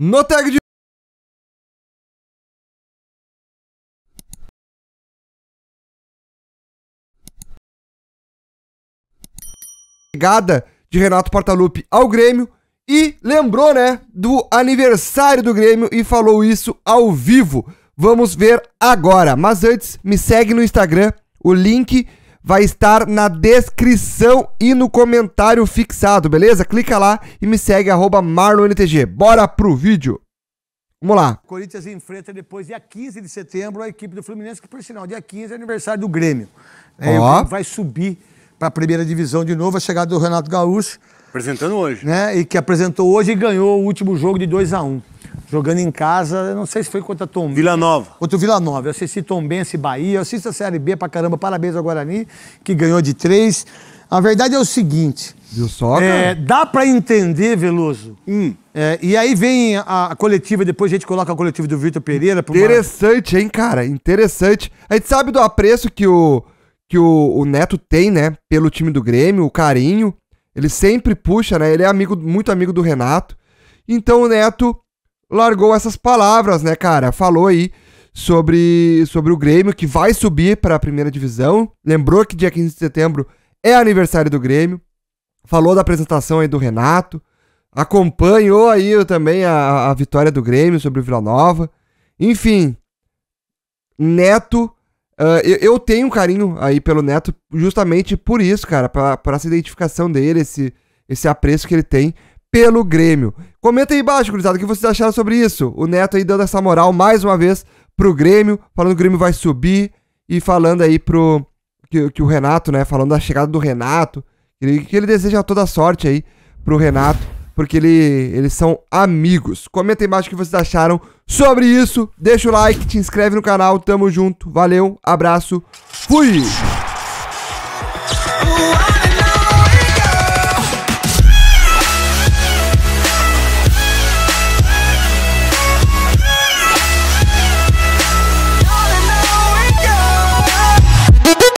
No tag de chegada de Renato Portaluppi ao Grêmio e lembrou, né, do aniversário do Grêmio e falou isso ao vivo. Vamos ver agora. Mas antes, me segue no Instagram, o link vai estar na descrição e no comentário fixado, beleza? Clica lá e me segue, arroba MarlonNTG. Bora pro vídeo! Vamos lá. Corinthians enfrenta depois, dia 15 de setembro, a equipe do Fluminense, que por sinal, dia 15 é aniversário do Grêmio. É, vai subir para a primeira divisão de novo, a chegada do Renato Gaúcho. Apresentando hoje. Né, e que apresentou hoje e ganhou o último jogo de 2 a 1 um jogando em casa, não sei se foi contra Tom. Vila Nova. Contra o Vila Nova. Eu assisti Tombense Bahia, eu assisto a Série B pra caramba. Parabéns ao Guarani, que ganhou de três. A verdade é o seguinte. Viu só, é, dá pra entender, Veloso. Hum. É, e aí vem a, a, coletiva, depois a gente coloca a coletiva do Vitor Pereira. Interessante, uma... hein, cara? Interessante. A gente sabe do apreço que o, que o, o Neto tem, né? Pelo time do Grêmio, o carinho. Ele sempre puxa, né? Ele é amigo, muito amigo do Renato. Então o Neto largou essas palavras, né, cara? Falou aí sobre, sobre o Grêmio, que vai subir para a primeira divisão. Lembrou que dia 15 de setembro é aniversário do Grêmio. Falou da apresentação aí do Renato. Acompanhou aí também a, a vitória do Grêmio sobre o Vila Nova. Enfim, Neto, uh, eu, tenho um carinho aí pelo Neto justamente por isso, cara, por essa identificação dele, esse, esse apreço que ele tem pelo Grêmio. Comenta aí embaixo, gurizada, o que vocês acharam sobre isso. O Neto aí dando essa moral mais uma vez pro Grêmio, falando que o Grêmio vai subir e falando aí pro. Que, que o Renato, né? Falando da chegada do Renato. Ele, que ele deseja toda sorte aí pro Renato, porque ele, eles são amigos. Comenta aí embaixo o que vocês acharam sobre isso. Deixa o like, te inscreve no canal. Tamo junto. Valeu, abraço. Fui!